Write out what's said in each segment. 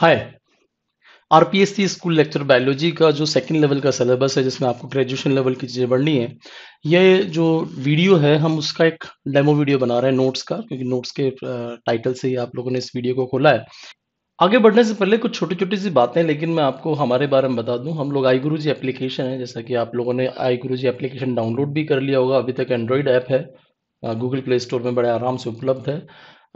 हाय RPSC school lecture biology का जो second level का सिलेबस है जिसमें आपको ग्रेजुएशन लेवल की चीज़ें पढ़नी है ये जो वीडियो है हम उसका एक डेमो वीडियो बना रहे हैं नोट्स का क्योंकि नोट्स के टाइटल से ही आप लोगों ने इस वीडियो को खोला है आगे बढ़ने से पहले कुछ छोटी छोटी सी बातें लेकिन मैं आपको हमारे बारे में बता दूं हम लोग आई गुरु जी एप्लीकेशन है जैसा कि आप लोगों ने आई गुरु जी एप्लीकेशन डाउनलोड भी कर लिया होगा अभी तक एंड्रॉयड ऐप है गूगल प्ले स्टोर में बड़े आराम से उपलब्ध है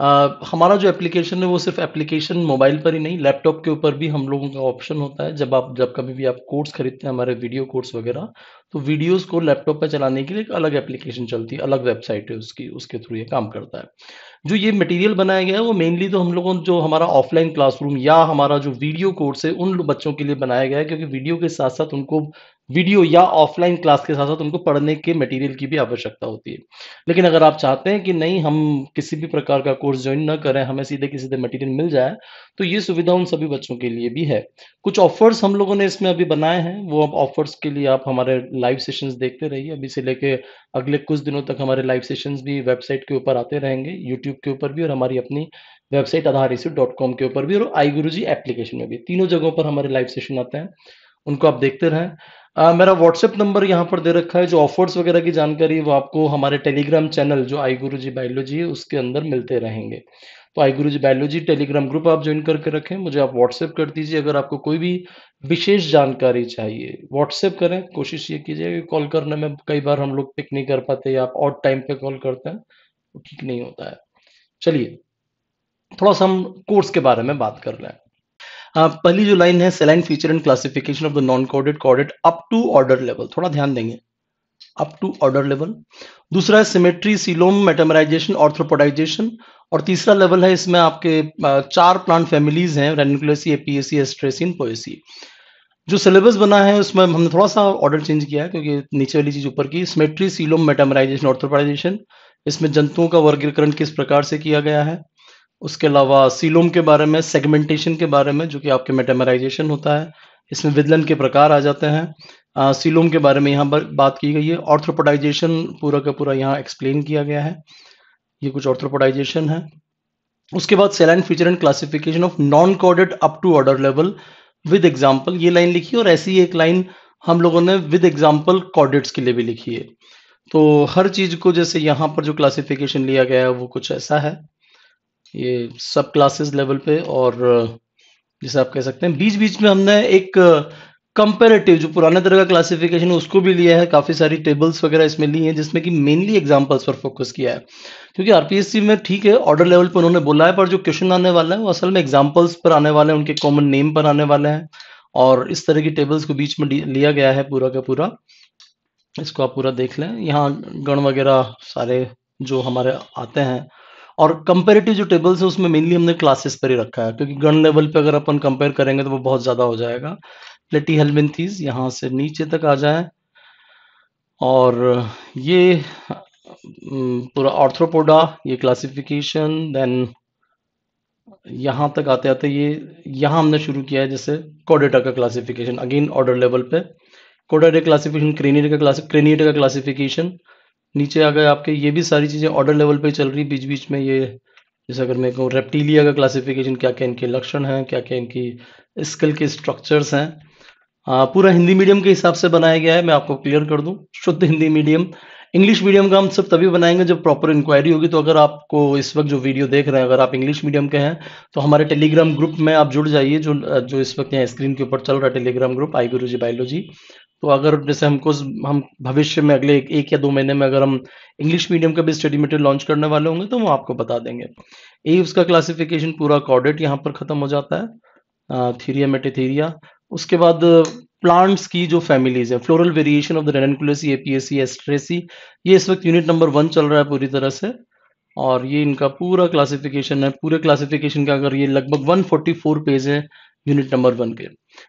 हमारा जो एप्लीकेशन है वो सिर्फ एप्लीकेशन मोबाइल पर ही नहीं लैपटॉप के ऊपर भी हम लोगों का ऑप्शन होता है जब आप जब कभी भी आप कोर्स खरीदते हैं हमारे वीडियो कोर्स वगैरह तो वीडियोस को लैपटॉप पर चलाने के लिए एक अलग एप्लीकेशन चलती है अलग वेबसाइट है उसकी उसके थ्रू ये काम करता है जो ये मटेरियल बनाया गया है वो मेनली तो हम लोगों जो हमारा ऑफलाइन क्लासरूम या हमारा जो वीडियो कोर्स है उन बच्चों के लिए बनाया गया है क्योंकि वीडियो के साथ साथ उनको वीडियो या ऑफलाइन क्लास के साथ साथ उनको पढ़ने के मटेरियल की भी आवश्यकता होती है लेकिन अगर आप चाहते हैं कि नहीं हम किसी भी प्रकार का कोर्स ज्वाइन ना करें हमें सीधे के सीधे मटेरियल मिल जाए तो ये सुविधा उन सभी बच्चों के लिए भी है कुछ ऑफर्स हम लोगों ने इसमें अभी बनाए हैं वो अब ऑफर्स के लिए आप हमारे लाइव सेशंस देखते रहिए अभी से लेके अगले कुछ दिनों तक हमारे लाइव सेशंस भी वेबसाइट के ऊपर आते रहेंगे यूट्यूब के ऊपर भी और हमारी अपनी वेबसाइट आधार के ऊपर भी और आई गुरु जी एप्लीकेशन में भी तीनों जगहों पर हमारे लाइव सेशन आते हैं उनको आप देखते रहें आ, मेरा व्हाट्सएप नंबर यहाँ पर दे रखा है जो ऑफर्स वगैरह की जानकारी वो आपको हमारे टेलीग्राम चैनल जो आई गुरु जी बायोलॉजी है उसके अंदर मिलते रहेंगे तो आई Guru ji biology telegram group आप ज्वाइन करके रखें मुझे आप व्हाट्सएप कर दीजिए अगर आपको कोई भी विशेष जानकारी चाहिए व्हाट्सएप करें कोशिश ये कीजिए कि कॉल करने में कई बार हम लोग पिक नहीं कर पाते या आप और टाइम पे कॉल करते हैं ठीक नहीं होता है चलिए थोड़ा सा हम कोर्स के बारे में बात कर लें हाँ, पहली जो लाइन है salient feature and classification of the non chordate chordate up to order level थोड़ा ध्यान देंगे अप टू ऑर्डर लेवल दूसरा है सिमेट्री सिलोम मेटामराइजेशन ऑर्थ्रोपोडाइजेशन और तीसरा लेवल है इसमें आपके चार प्लांट फैमिलीज हैं रेनिकुलसी एपीएसी एस्ट्रेसिन पोएसी जो सिलेबस बना है उसमें हमने थोड़ा सा ऑर्डर चेंज किया है क्योंकि नीचे वाली चीज ऊपर की सिमेट्री सिलोम मेटामराइजेशन ऑर्थोपाइजेशन इसमें जंतुओं का वर्गीकरण किस प्रकार से किया गया है उसके अलावा सीलोम के बारे में सेगमेंटेशन के बारे में जो कि आपके मेटामराइजेशन होता है इसमें विदलन के प्रकार आ जाते हैं सीलोम के बारे में यहाँ पर बात की गई है ऑर्थ्रोपोडाइजेशन पूरा का पूरा यहाँ एक्सप्लेन किया गया है ये कुछ ऑर्थ्रोपोडाइजेशन है उसके बाद salient feature and classification of non chordate up to order level with example ये लाइन लिखी और ऐसी एक लाइन हम लोगों ने विद एग्जाम्पल कॉर्डेट्स के लिए भी लिखी है तो हर चीज को जैसे यहाँ पर जो क्लासिफिकेशन लिया गया है वो कुछ ऐसा है ये सब क्लासेस लेवल पे और जैसे आप कह सकते हैं बीच बीच में हमने एक कंपेरेटिव जो पुराने तरह का क्लासिफिकेशन है उसको भी लिया है काफ़ी सारी टेबल्स वगैरह इसमें ली हैं जिसमें कि मेनली एग्जांपल्स पर फोकस किया है क्योंकि आरपीएससी में ठीक है ऑर्डर लेवल पर उन्होंने बोला है पर जो क्वेश्चन आने वाला है वो असल में एग्जाम्पल्स पर आने वाले हैं उनके कॉमन नेम पर आने वाले हैं और इस तरह की टेबल्स को बीच में लिया गया है पूरा का पूरा इसको आप पूरा देख लें यहाँ गण वगैरह सारे जो हमारे आते हैं और कंपेरेटिव जो टेबल्स है उसमें मेनली हमने क्लासेस पर ही रखा है क्योंकि गण लेवल पे अगर अपन कंपेयर करेंगे तो वो बहुत ज़्यादा हो जाएगा लेट ही यहाँ से नीचे तक आ जाए और ये हम्म, पूरा ऑर्थ्रोपोडा ये क्लासिफिकेशन देन यहां तक आते आते ये यहां हमने शुरू किया है जैसे कोडेटा का क्लासिफिकेशन अगेन ऑर्डर लेवल पे कोडेटा क्लासिफिकेशन क्रेनिएट का क्लास क्रेनिएट का क्लासिफिकेशन नीचे आ गए आपके ये भी सारी चीज़ें ऑर्डर लेवल पे चल रही बीच बीच में ये जैसे अगर मैं कहूँ रेप्टीलिया का क्लासिफिकेशन क्या क्या इनके लक्षण हैं क्या क्या इनकी स्किल के स्ट्रक्चर्स हैं पूरा हिंदी मीडियम के हिसाब से बनाया गया है मैं आपको क्लियर कर दूँ शुद्ध हिंदी मीडियम इंग्लिश मीडियम का हम सब तभी बनाएंगे जब प्रॉपर इंक्वायरी होगी तो अगर आपको इस वक्त जो वीडियो देख रहे हैं अगर आप इंग्लिश मीडियम के हैं तो हमारे टेलीग्राम ग्रुप में आप जुड़ जाइए जो जो इस वक्त यहाँ स्क्रीन के ऊपर चल रहा है Telegram group I Guru ji biology तो अगर जैसे हमको हम भविष्य में अगले एक, एक या दो महीने में अगर हम इंग्लिश मीडियम का भी स्टडी मटेरियल लॉन्च करने वाले होंगे तो हम आपको बता देंगे ए उसका क्लासिफिकेशन पूरा कॉर्डेट यहाँ पर ख़त्म हो जाता है थीरिया मेटेथीरिया उसके बाद प्लांट्स की जो फैमिलीज है floral variation of the Ranunculaceae Apiaceae Asteraceae ये इस वक्त यूनिट नंबर वन चल रहा है पूरी तरह से और ये इनका पूरा क्लासिफिकेशन है पूरे क्लासिफिकेशन का अगर ये लगभग 144 पेज है यूनिट नंबर वन के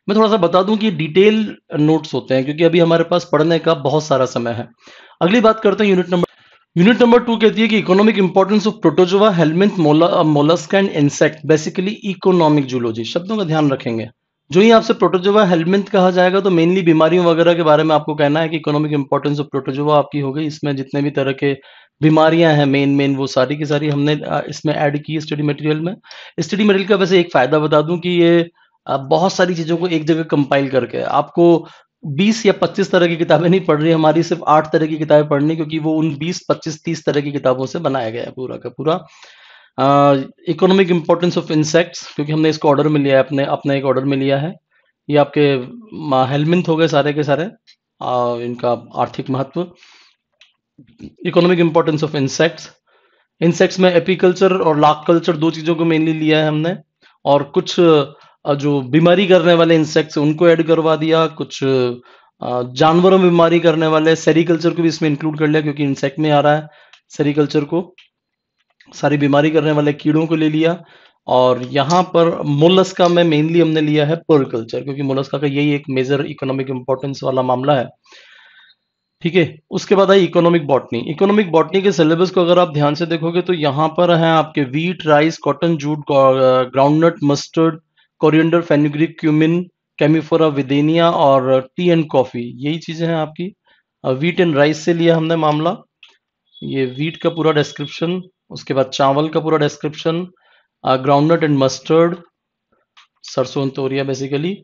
मैं थोड़ा सा बता दूं कि डिटेल नोट्स होते हैं क्योंकि अभी हमारे पास पढ़ने का बहुत सारा समय है अगली बात करते हैं unit number unit number two कहती है कि economic importance of protozoa helminth mollusc and insect basically economic zoology शब्दों का ध्यान रखेंगे जो ही आपसे प्रोटोजोवा हेलमेंट कहा जाएगा तो मेनली बीमारियों वगैरह के बारे में आपको कहना है कि इकोनॉमिक इंपॉर्टेंस ऑफ प्रोटोजोवा आपकी हो गई इसमें जितने भी तरह के बीमारियां हैं मेन मेन वो सारी की सारी हमने इसमें ऐड की स्टडी मटेरियल में स्टडी मटेरियल का वैसे एक फायदा बता दूं कि ये बहुत सारी चीजों को एक जगह कंपाइल करके आपको 20 या 25 तरह की किताबें नहीं पढ़ रही हमारी सिर्फ आठ तरह की किताबें पढ़नी क्योंकि वो उन 20 25 30 तरह की किताबों से बनाया गया है पूरा का पूरा इकोनॉमिक इंपॉर्टेंस ऑफ इंसेक्ट्स क्योंकि हमने इसको ऑर्डर में लिया है अपने अपने एक ऑर्डर में लिया है ये आपके हेलमिंथ हो गए सारे के सारे आ, इनका आर्थिक महत्व economic importance of insects insects में एपीकल्चर और लाक कल्चर दो चीजों को मेनली लिया है हमने और कुछ जो बीमारी करने वाले इंसेक्ट्स उनको ऐड करवा दिया कुछ जानवरों में बीमारी करने वाले सेरिकल्चर को भी इसमें इंक्लूड कर लिया क्योंकि इंसेक्ट में आ रहा है सेरिकल्चर को सारी बीमारी करने वाले कीड़ों को ले लिया और यहाँ पर मोलस्का में मेनली हमने लिया है पर्ल कल्चर क्योंकि मोलस्का का यही एक मेजर इकोनॉमिक इंपॉर्टेंस वाला मामला है ठीक है उसके बाद आई इकोनॉमिक बॉटनी इकोनॉमिक बॉटनी के सिलेबस को अगर आप ध्यान से देखोगे तो यहाँ पर है आपके wheat rice cotton jute groundnut mustard coriander fenugreek cumin Commiphora Withania और टी एंड कॉफ़ी यही चीज़ें हैं आपकी वीट एंड राइस से लिया हमने मामला ये वीट का पूरा डिस्क्रिप्शन उसके बाद चावल का पूरा डिस्क्रिप्शन ग्राउंडनट एंड मस्टर्ड सरसों तोरिया बेसिकली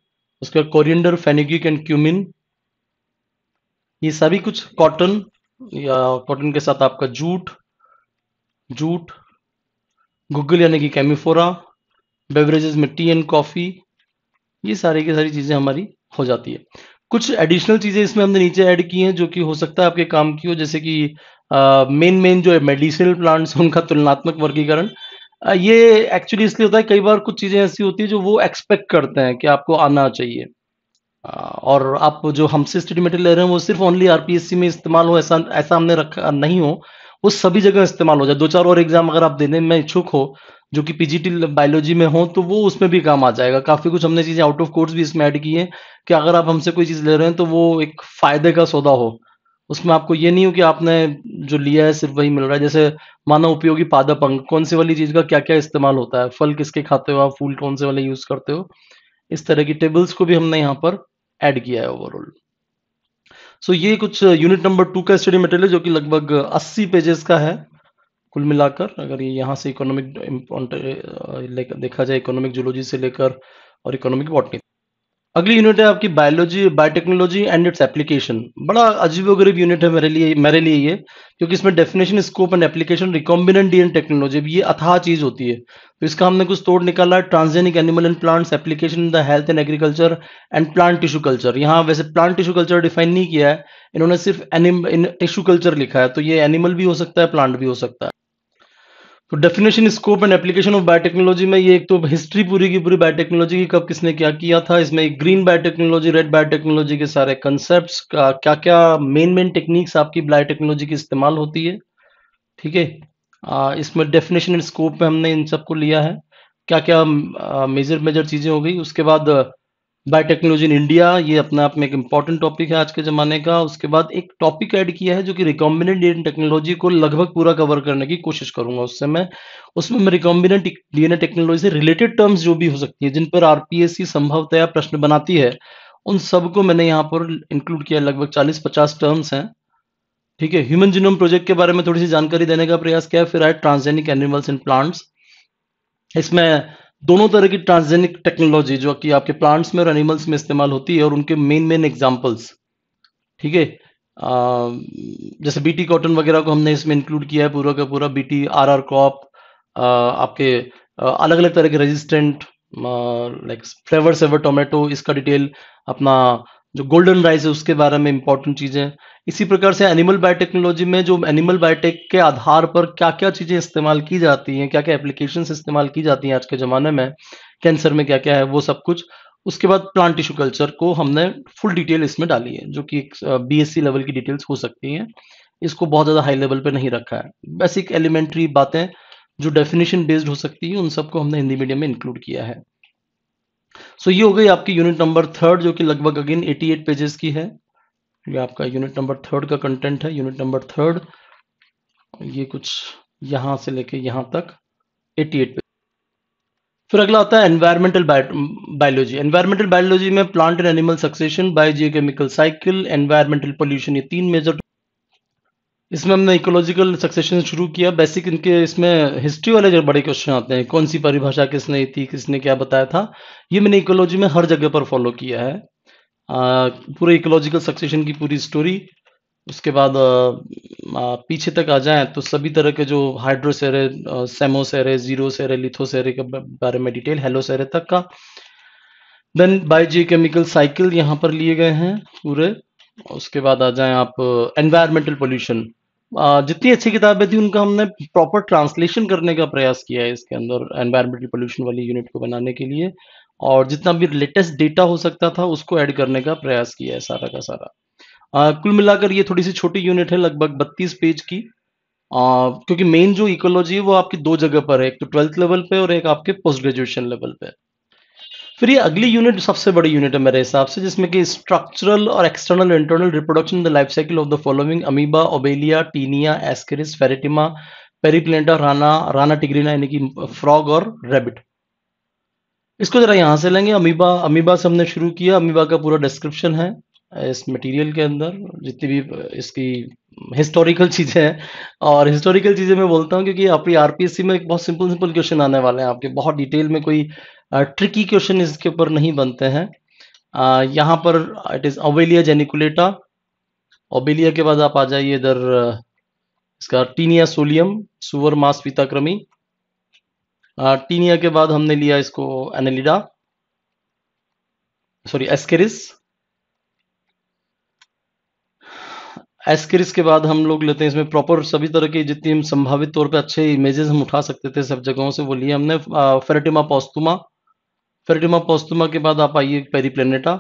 उसके बाद कोरियंडर फेनिग्रिक एंड क्यूमिन ये सभी कुछ कॉटन या कॉटन के साथ आपका जूट जूट गुगल यानी कि कैमिफोरा बेवरेजेस में टी एंड कॉफ़ी ये सारी की सारी चीज़ें हमारी हो जाती है कुछ एडिशनल चीज़ें इसमें हमने नीचे ऐड की हैं जो कि हो सकता है आपके काम की हो जैसे कि मेन मेन जो है मेडिसिनल प्लांट्स उनका तुलनात्मक वर्गीकरण ये एक्चुअली इसलिए होता है कई बार कुछ चीज़ें ऐसी होती है जो वो एक्सपेक्ट करते हैं कि आपको आना चाहिए और आप जो हमसे स्टडी मटेरियल ले रहे हैं वो सिर्फ ओनली आरपीएससी में इस्तेमाल हो ऐसा ऐसा हमने रखा नहीं हो वो सभी जगह इस्तेमाल हो जाए दो चार और एग्जाम अगर आप देने में इच्छुक हो जो कि पीजीटी बायोलॉजी में हो तो वो उसमें भी काम आ जाएगा काफी कुछ हमने चीजें आउट ऑफ कोर्स भी इसमें ऐड की है कि अगर आप हमसे कोई चीज ले रहे हैं तो वो एक फायदे का सौदा हो उसमें आपको ये नहीं हो कि आपने जो लिया है सिर्फ वही मिल रहा है जैसे मानव उपयोगी पादप अंग कौन से वाली चीज का क्या क्या इस्तेमाल होता है फल किसके खाते हो आप फूल कौन से वाले यूज करते हो इस तरह की टेबल्स को भी हमने यहाँ पर ऐड किया है ओवरऑल सो so, ये कुछ यूनिट नंबर टू का स्टडी मटेरियल जो कि लगभग 80 पेजेस का है कुल मिलाकर अगर ये यहाँ से इकोनॉमिक देखा जाए इकोनॉमिक जूलॉजी से लेकर और इकोनॉमिक बॉटनी अगली यूनिट है आपकी biology biotechnology and its application बड़ा अजीबोगरीब यूनिट है मेरे लिए मेरे लिए ये क्योंकि इसमें definition scope and application recombinant and technology ये अथाह चीज होती है तो इसका हमने कुछ तोड़ निकाला है transgenic animal and plants application in the health and agriculture and plant tissue culture यहाँ वैसे प्लांट टिश्यू कल्चर डिफाइन नहीं किया है इन्होंने सिर्फ टिश्यू कल्चर लिखा है तो ये एनिमल भी हो सकता है प्लांट भी हो सकता है तो definition scope and application of biotechnology में ये एक तो हिस्ट्री पूरी की पूरी बायोटेक्नोलॉजी की कब किसने क्या किया था इसमें ग्रीन बायोटेक्नोलॉजी रेड बायोटेक्नोलॉजी के सारे कंसेप्ट क्या क्या मेन मेन टेक्निक्स आपकी बायोटेक्नोलॉजी की इस्तेमाल होती है ठीक है इसमें डेफिनेशन एंड स्कोप में हमने इन सबको लिया है क्या क्या मेजर मेजर चीज़ें हो गई उसके बाद बायोटेक्नोलॉजी इन इंडिया ये अपने आप में एक इंपॉर्टेंट टॉपिक है आज के ज़माने का उसके बाद एक टॉपिक ऐड किया है जो कि रिकॉम्बिनेंट डीएनए टेक्नोलॉजी को लगभग पूरा कवर करने की कोशिश करूंगा उससे मैं उसमें मैं रिकॉम्बिनेंट डीएनए टेक्नोलॉजी से रिलेटेड टर्म्स जो भी हो सकती है जिन पर आरपीएससी संभवतया प्रश्न बनाती है उन सबको मैंने यहाँ पर इंक्लूड किया लगभग चालीस पचास टर्म्स हैं ठीक है ह्यूमन जीनोम प्रोजेक्ट के बारे में थोड़ी सी जानकारी देने का प्रयास किया फिर आए ट्रांसजेनिक एनिमल्स एंड प्लांट्स इसमें दोनों तरह की ट्रांसजेनिक टेक्नोलॉजी जो कि आपके प्लांट्स में और एनिमल्स में इस्तेमाल होती है और उनके मेन मेन एग्जाम्पल्स ठीक है जैसे बीटी कॉटन वगैरह को हमने इसमें इंक्लूड किया है पूरा का पूरा बीटी आर आर क्रॉप आपके अलग अलग तरह के resistant like flavour saver tomato इसका डिटेल अपना जो गोल्डन राइस है उसके बारे में इंपॉर्टेंट चीज़ें इसी प्रकार से एनिमल बायोटेक्नोलॉजी में जो एनिमल बायोटेक के आधार पर क्या क्या चीज़ें इस्तेमाल की जाती हैं क्या क्या एप्लीकेशन इस्तेमाल की जाती हैं आज के ज़माने में कैंसर में क्या क्या है वो सब कुछ उसके बाद प्लांट टिश्यू कल्चर को हमने फुल डिटेल इसमें डाली है जो कि बीएससी लेवल की डिटेल्स हो सकती हैं इसको बहुत ज़्यादा हाई लेवल पर नहीं रखा है बेसिक एलिमेंट्री बातें जो डेफिनेशन बेस्ड हो सकती है उन सबको हमने हिंदी मीडियम में इंक्लूड किया है सो so, ये हो गई आपकी यूनिट नंबर थर्ड जो कि लगभग अगेन 88 पेजेस की है ये आपका यूनिट नंबर थर्ड का कंटेंट है यूनिट नंबर थर्ड ये कुछ यहां से लेके यहां तक 88 एट फिर अगला आता है एनवायरमेंटल बायोलॉजी एनवायरमेंटल बायोलॉजी में plant and animal succession biogeochemical cycle environmental pollution ये तीन मेजर इसमें हमने इकोलॉजिकल सक्सेशन शुरू किया बेसिक इनके इसमें हिस्ट्री वाले जो बड़े क्वेश्चन आते हैं कौन सी परिभाषा किसने थी किसने क्या बताया था ये मैंने इकोलॉजी में हर जगह पर फॉलो किया है आ, पूरे इकोलॉजिकल सक्सेशन की पूरी स्टोरी उसके बाद आ, पीछे तक आ जाएं तो सभी तरह के जो हाइड्रोसेरे सेमोसेरे जीरोसेरे लिथोसेरे के बारे में डिटेल हेलोसेरे तक का देन बायोजियोकेमिकल साइकिल यहाँ पर लिए गए हैं पूरे उसके बाद आ जाएं आप एनवायरमेंटल पोल्यूशन जितनी अच्छी किताबें थी उनका हमने प्रॉपर ट्रांसलेशन करने का प्रयास किया है इसके अंदर एनवायरमेंटल पोल्यूशन वाली यूनिट को बनाने के लिए और जितना भी लेटेस्ट डेटा हो सकता था उसको ऐड करने का प्रयास किया है सारा का सारा आ, कुल मिलाकर ये थोड़ी सी छोटी यूनिट है लगभग बत्तीस पेज की आ, क्योंकि मेन जो इकोलॉजी है वो आपकी दो जगह पर है एक तो ट्वेल्थ लेवल पे और एक आपके पोस्ट ग्रेजुएशन लेवल पे फिर ये अगली यूनिट सबसे बड़ी यूनिट है मेरे हिसाब से जिसमें कि स्ट्रक्चरल और external internal reproduction the life cycle of the following amoeba Obelia Taenia Ascaris Pheretima Periplaneta Rana Rana tigrina यानी कि फ्रॉग और रेबिट इसको जरा यहाँ से लेंगे अमीबा अमीबा से हमने शुरू किया अमीबा का पूरा डिस्क्रिप्शन है इस मटेरियल के अंदर जितनी भी इसकी हिस्टोरिकल चीज़ें हैं और हिस्टोरिकल चीज़ें मैं बोलता हूँ क्योंकि आपकी आरपीएससी में एक बहुत सिंपल सिंपल क्वेश्चन आने वाले हैं आपके बहुत डिटेल में कोई ट्रिकी क्वेश्चन इसके ऊपर नहीं बनते हैं आ, यहाँ पर it is Obelia geniculata Obelia के बाद आप आ जाइए इधर इसका टीनिया सोलियम सुवर मास पीताक्रमी टीनिया के बाद हमने लिया इसको एनेलिडा सॉरी एस्केरिस एस्केरिस के बाद हम लोग लेते हैं इसमें प्रॉपर सभी तरह के जितनी हम संभावित तौर पे अच्छे इमेजेस हम उठा सकते थे सब जगहों से वो लिए हमने फेरेटिमा पॉस्तुमा फेरिटिमा पोस्तुमा के बाद आप आइए पेरी प्लेनेटा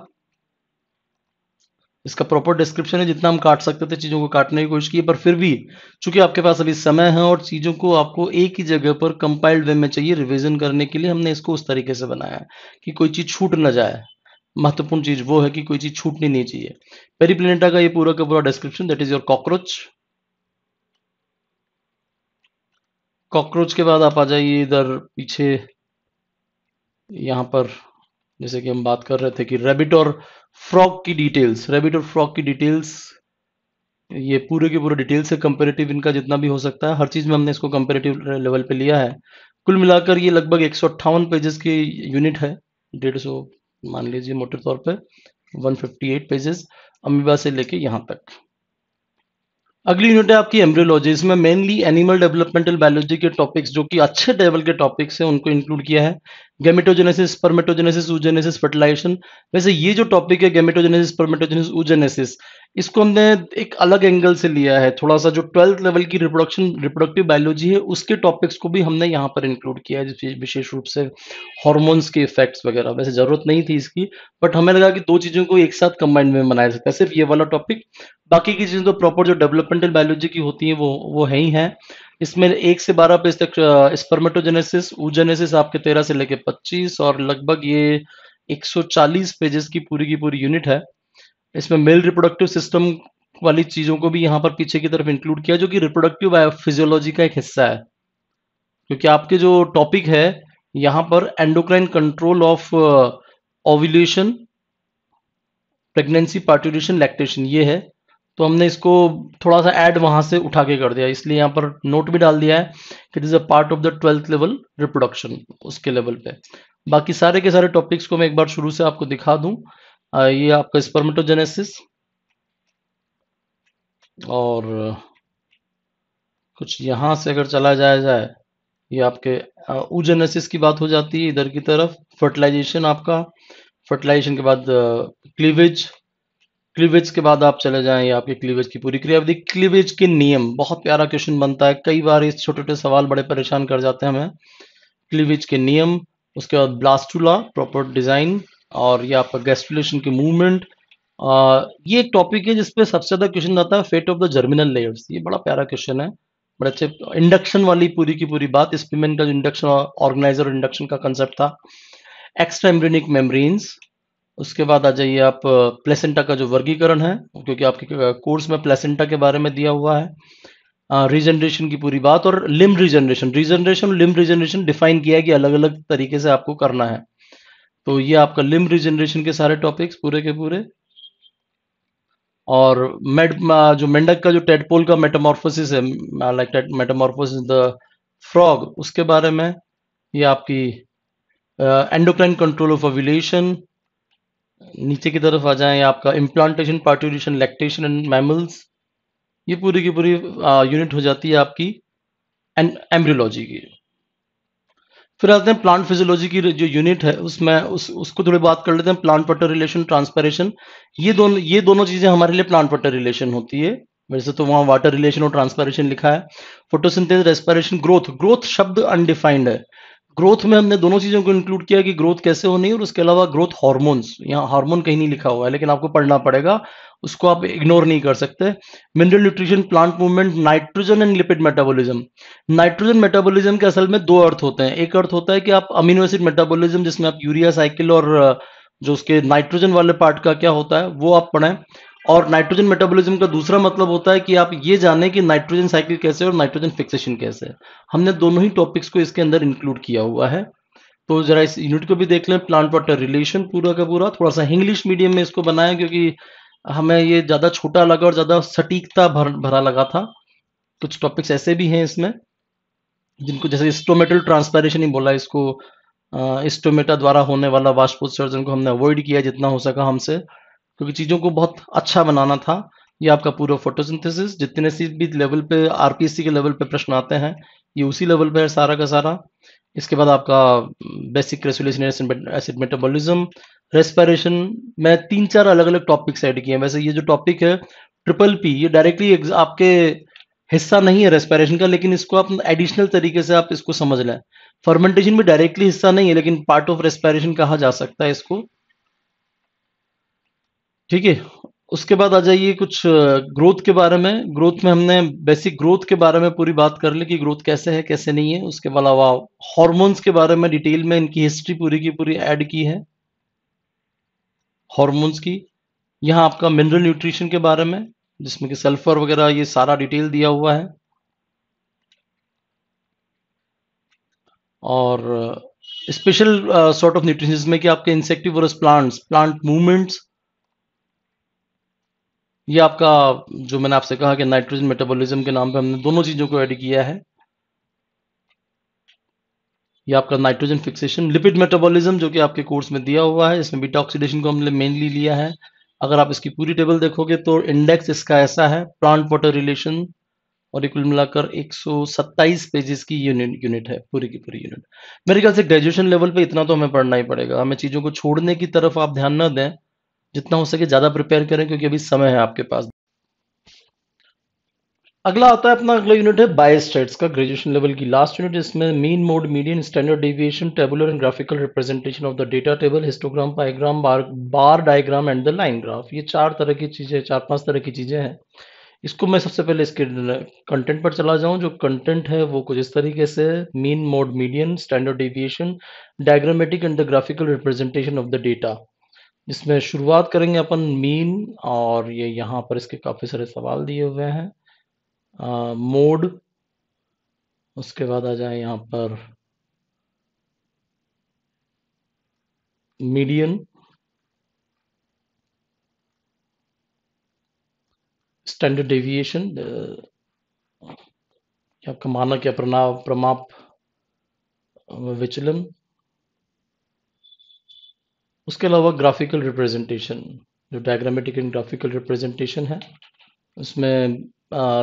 इसका प्रॉपर डिस्क्रिप्शन है जितना हम काट सकते थे चीज़ों को काटने की कोशिश की पर फिर भी चूंकि आपके पास अभी समय है और चीज़ों को आपको एक ही जगह पर कंपाइल्ड वे में चाहिए रिवीजन करने के लिए हमने इसको उस तरीके से बनाया है कि कोई चीज़ छूट ना जाए महत्वपूर्ण चीज़ वो है कि कोई चीज़ छूटनी नहीं चाहिए पेरीप्लेनेटा का ये पूरा का पूरा description that is your cockroach cockroach के बाद आप आ जाइए इधर पीछे यहाँ पर जैसे कि हम बात कर रहे थे कि रेबिट और फ्रॉक की डिटेल्स रेबिट और फ्रॉक की डिटेल्स ये पूरे के पूरे डिटेल्स से कंपेरेटिव इनका जितना भी हो सकता है हर चीज़ में हमने इसको कंपेरेटिव लेवल पे लिया है कुल मिलाकर ये लगभग एक पेजेस की यूनिट है डेढ़ सौ मान लीजिए मोटे तौर पर 158 पेजेस अमीबा से लेके यहाँ तक अगली यूनिट है आपकी एम्ब्रियोलॉजी इसमें मेनली एनिमल डेवलपमेंटल बायोलॉजी के टॉपिक्स जो कि अच्छे लेवल के टॉपिक्स हैं उनको इंक्लूड किया है गेमेटोजेनेसिस परमेटोजेनेसिस ऊजेनेसिस फर्टिलाइजेशन वैसे ये जो टॉपिक है गेमेटोजेनेसिस परमेटोजेनेसिस ऊजेनेसिस इसको हमने एक अलग एंगल से लिया है थोड़ा सा जो ट्वेल्थ लेवल की रिप्रोडक्शन रिप्रोडक्टिव बायोलॉजी है उसके टॉपिक्स को भी हमने यहाँ पर इंक्लूड किया है विशेष रूप से हॉर्मोन्स के इफेक्ट्स वगैरह वैसे जरूरत नहीं थी इसकी बट हमें लगा कि दो चीज़ों को एक साथ कंबाइंड में बनाया सकता है सिर्फ ये वाला टॉपिक बाकी की चीज़ें तो प्रॉपर जो डेवलपमेंटल बायोलॉजी की होती है वो वो है ही है इसमें एक से बारह पेज तक स्पर्मेटोजेनेसिस ऊजेनेसिस आपके तेरह से लेके पच्चीस और लगभग ये एक सौ चालीस पेजेस की पूरी की पूरी यूनिट है इसमें मेल रिप्रोडक्टिव सिस्टम वाली चीज़ों को भी यहाँ पर पीछे की तरफ इंक्लूड किया जो कि रिप्रोडक्टिव फिजियोलॉजी का एक हिस्सा है क्योंकि आपके जो टॉपिक है यहाँ पर endocrine control of ovulation pregnancy parturition lactation ये है तो हमने इसको थोड़ा सा ऐड वहां से उठा के कर दिया इसलिए यहाँ पर नोट भी डाल दिया है कि it is a part of the twelfth level reproduction उसके लेवल पे बाकी सारे के सारे टॉपिक्स को मैं एक बार शुरू से आपको दिखा दूं ये आपका स्पर्मेटोजेनेसिस और कुछ यहां से अगर चला जाया जाए ये आपके ऊजेनेसिस की बात हो जाती है इधर की तरफ फर्टिलाइजेशन आपका फर्टिलाइजेशन के बाद क्लीवेज क्लीवेज के बाद आप चले जाएं या आपके क्लीवेज की पूरी क्रिया विधि क्लीवेज के नियम बहुत प्यारा क्वेश्चन बनता है कई बार इस छोटे छोटे सवाल बड़े परेशान कर जाते हैं हमें क्लीवेज के नियम उसके बाद ब्लास्टूला प्रॉपर डिजाइन और ये आपका गैस्टुलेशन के मूवमेंट ये एक टॉपिक है जिसपे सबसे ज्यादा क्वेश्चन आता है fate of the germinal layers ये बड़ा प्यारा क्वेश्चन है बड़े अच्छे इंडक्शन वाली पूरी की पूरी बात इस पेमेंट का जो इंडक्शन ऑर्गेनाइजर और इंडक्शन का कंसेप्ट था एक्स्ट्रा एम्ब्रेनिक मेम्ब्रेन्स उसके बाद आ जाइए आप प्लेसेंटा का जो वर्गीकरण है क्योंकि आपके कोर्स में प्लेसेंटा के बारे में दिया हुआ है रीजनरेशन की पूरी बात और limb regeneration regeneration limb regeneration define किया है कि अलग अलग तरीके से आपको करना है तो ये आपका लिम रीजनरेशन के सारे टॉपिक्स पूरे के पूरे और मेड जो मेंढक का जो टेडपोल का मेटामॉर्फोसिस है लाइक मेटामॉर्फोसिस द फ्रॉग उसके बारे में ये आपकी एंडोक्राइन कंट्रोल ऑफ अविलेशन नीचे की तरफ आ जाएं आपका implantation parturition lactation and mammals ये पूरी की पूरी यूनिट हो जाती है आपकी एंड एम्ब्रियोलॉजी की फिर आते हैं प्लांट फिजियोलॉजी की जो यूनिट है उसमें उस उसको थोड़ी बात कर लेते हैं प्लांट वाटर रिलेशन ट्रांसपेरेशन ये दोनों ये दोनों चीज़ें हमारे लिए प्लांट वाटर रिलेशन होती है वैसे तो वहां वाटर रिलेशन और ट्रांसपेरेशन लिखा है फोटोसिंथेसिस रेस्पिरेशन ग्रोथ ग्रोथ शब्द अनडिफाइंड है ग्रोथ में हमने दोनों चीजों को इंक्लूड किया कि ग्रोथ कैसे होनी है और उसके अलावा ग्रोथ हार्मोन्स यहाँ हार्मोन कहीं नहीं लिखा हुआ है लेकिन आपको पढ़ना पड़ेगा उसको आप इग्नोर नहीं कर सकते mineral nutrition plant movement nitrogen and lipid metabolism nitrogen metabolism के असल में दो अर्थ होते हैं एक अर्थ होता है कि आप अमीनो एसिड मेटाबॉलिज्म जिसमें आप यूरिया साइकिल और जो उसके नाइट्रोजन वाले पार्ट का क्या होता है वो आप पढ़ें और नाइट्रोजन मेटाबॉलिज्म का दूसरा मतलब होता है कि आप ये जाने कि नाइट्रोजन साइकिल कैसे और नाइट्रोजन फिक्सेशन कैसे है हमने दोनों ही टॉपिक्स को इसके अंदर इंक्लूड किया हुआ है तो जरा इस यूनिट को भी देख लें प्लांट वाटर रिलेशन पूरा का पूरा थोड़ा सा इंग्लिश मीडियम में इसको बनाया क्योंकि हमें ये ज़्यादा छोटा लगा और ज़्यादा सटीकता भर भरा लगा था कुछ टॉपिक्स ऐसे भी हैं इसमें जिनको जैसे स्टोमेटल ट्रांसपेरेशन ही बोला इसको स्टोमेटा द्वारा होने वाला वाष्पोत्सर्जन को हमने अवॉइड किया जितना हो सका हमसे क्योंकि चीज़ों को बहुत अच्छा बनाना था ये आपका पूरा फोटोसिंथेसिस जितने सी भी लेवल पे आरपीएससी के लेवल पे प्रश्न आते हैं ये उसी लेवल पे है सारा का सारा इसके बाद आपका basic resolution acid metabolism respiration मैं तीन चार अलग अलग टॉपिक ऐड किए हैं वैसे ये जो टॉपिक है ट्रिपल पी ये डायरेक्टली आपके हिस्सा नहीं है रेस्पिरेशन का लेकिन इसको आप एडिशनल तरीके से आप इसको समझ लें फर्मेंटेशन भी डायरेक्टली हिस्सा नहीं है लेकिन पार्ट ऑफ रेस्पिरेशन कहा जा सकता है इसको ठीक है उसके बाद आ जाइए कुछ ग्रोथ के बारे में ग्रोथ में हमने बेसिक ग्रोथ के बारे में पूरी बात कर ली कि ग्रोथ कैसे है कैसे नहीं है उसके अलावा हॉर्मोन्स के बारे में डिटेल में इनकी हिस्ट्री पूरी की पूरी ऐड की है हॉर्मोन्स की यहाँ आपका मिनरल न्यूट्रिशन के बारे में जिसमें कि सल्फर वगैरह ये सारा डिटेल दिया हुआ है और स्पेशल सॉर्ट ऑफ न्यूट्रिशन जिसमें कि आपके इंसेक्टिवरस प्लांट्स प्लांट मूवमेंट्स ये आपका जो मैंने आपसे कहा कि नाइट्रोजन मेटाबॉलिज्म के नाम पे हमने दोनों चीज़ों को ऐड किया है ये आपका नाइट्रोजन फिक्सेशन लिपिड मेटाबॉलिज्म जो कि आपके कोर्स में दिया हुआ है इसमें बीटा ऑक्सीडेशन को हमने मेनली लिया है अगर आप इसकी पूरी टेबल देखोगे तो इंडेक्स इसका ऐसा है प्लांट वाटर रिलेशन और ये कुल मिलाकर 127 पेजेस की यूनिट यूनिट है पूरी की पूरी यूनिट मेरे ख्याल से ग्रेजुएशन लेवल पे इतना तो हमें पढ़ना ही पड़ेगा हमें चीज़ों को छोड़ने की तरफ आप ध्यान ना दें जितना हो सके ज़्यादा प्रिपेयर करें क्योंकि अभी समय है आपके पास अगला आता है अपना अगला यूनिट है बाय स्टेट्स का ग्रेजुएशन लेवल की लास्ट यूनिट इसमें mean mode median standard deviation tabular and graphical representation of the data table histogram pie diagram bar bar diagram and the line graph ये चार तरह की चीज़ें चार पांच तरह की चीज़ें हैं इसको मैं सबसे पहले इसके कंटेंट पर चला जाऊं जो कंटेंट है वो कुछ इस तरीके से mean mode median standard deviation diagrammatic and the graphical representation of the data जिसमें शुरुआत करेंगे अपन मीन और ये यहाँ पर इसके काफ़ी सारे सवाल दिए हुए हैं मोड उसके बाद आ जाए यहाँ पर मीडियन स्टैंडर्ड डेविएशन आपका मानक या प्रणाम प्रमाप विचलन उसके अलावा ग्राफिकल रिप्रेजेंटेशन जो डायग्रामेटिक एंड ग्राफिकल रिप्रेजेंटेशन है उसमें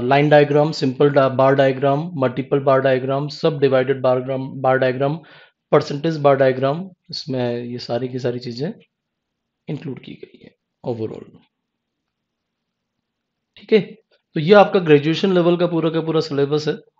line diagram simple bar diagram multiple bar diagram subdivided bar bar diagram percentage bar diagram इसमें ये सारी की सारी चीज़ें इंक्लूड की गई है ओवरऑल ठीक है तो ये आपका ग्रेजुएशन लेवल का पूरा का पूरा सिलेबस है